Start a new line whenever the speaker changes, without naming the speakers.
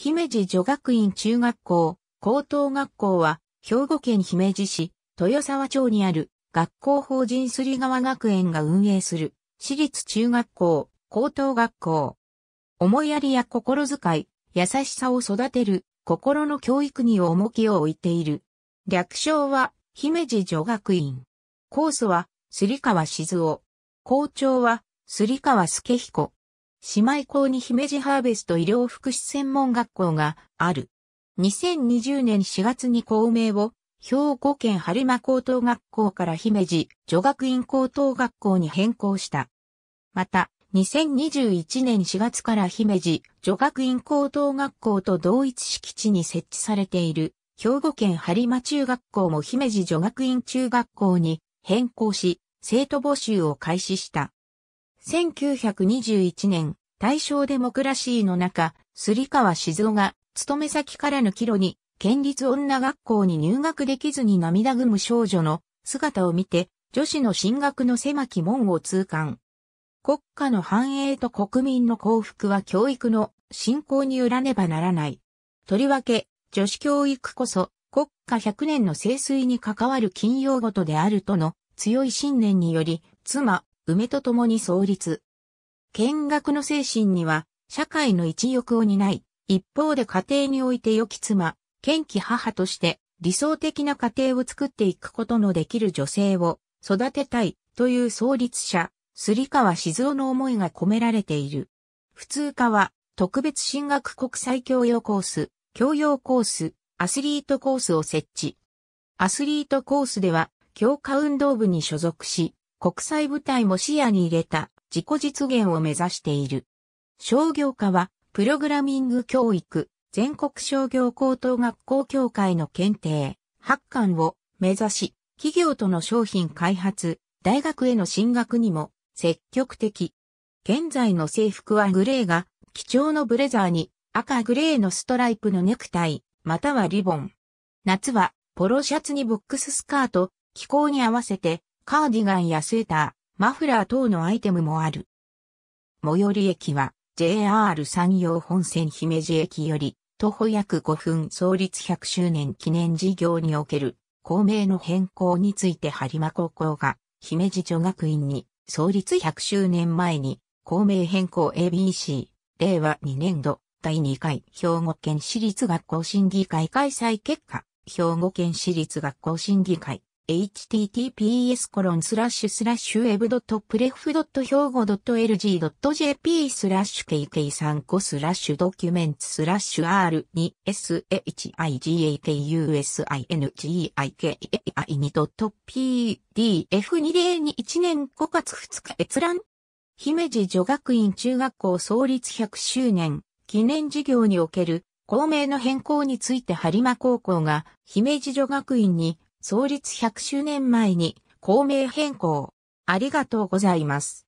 姫路女学院中学校、高等学校は、兵庫県姫路市、豊沢町にある、学校法人すり川学園が運営する、私立中学校、高等学校。思いやりや心遣い、優しさを育てる、心の教育に重きを置いている。略称は、姫路女学院。コースは、すり川静夫。校長は、すり川助彦。姉妹校に姫路ハーベスト医療福祉専門学校がある。2020年4月に校名を兵庫県春間高等学校から姫路女学院高等学校に変更した。また、2021年4月から姫路女学院高等学校と同一敷地に設置されている兵庫県播磨中学校も姫路女学院中学校に変更し、生徒募集を開始した。1921年、大正デモクラシーの中、杉川静雄が、勤め先からの帰路に、県立女学校に入学できずに涙ぐむ少女の姿を見て、女子の進学の狭き門を痛感。国家の繁栄と国民の幸福は教育の振興に裏らねばならない。とりわけ、女子教育こそ国家100年の清水に関わる金曜ごとであるとの強い信念により、妻、梅と共に創立。見学の精神には、社会の一翼を担い、一方で家庭において良き妻、賢気母として理想的な家庭を作っていくことのできる女性を育てたいという創立者、すり川静雄の思いが込められている。普通科は特別進学国際教養コース、教養コース、アスリートコースを設置。アスリートコースでは、教科運動部に所属し、国際舞台も視野に入れた自己実現を目指している。商業科は、プログラミング教育、全国商業高等学校協会の検定、発刊を目指し、企業との商品開発、大学への進学にも積極的。現在の制服はグレーが、貴重のブレザーに赤グレーのストライプのネクタイ、またはリボン。夏はポロシャツにボックススカート、気候に合わせてカーディガンやセーター、マフラー等のアイテムもある。最寄り駅は JR 山陽本線姫路駅より徒歩約5分創立100周年記念事業における校名の変更について播磨高校が姫路女学院に創立100周年前に校名変更 ABC 令和2年度第2回兵庫県私立学校審議会開催結果兵庫県私立学校審議会 https web.pref.lg.jp スラッシュ kk35 スラッシュドキュメンツスラッシュ r2shigakUSINGIKAI2.pdf2021 年5月2日閲覧姫路女学院中学校創立100周年記念事業における校名の変更について播磨高校が姫路女学院に創立100周年前に公明変更。ありがとうございます。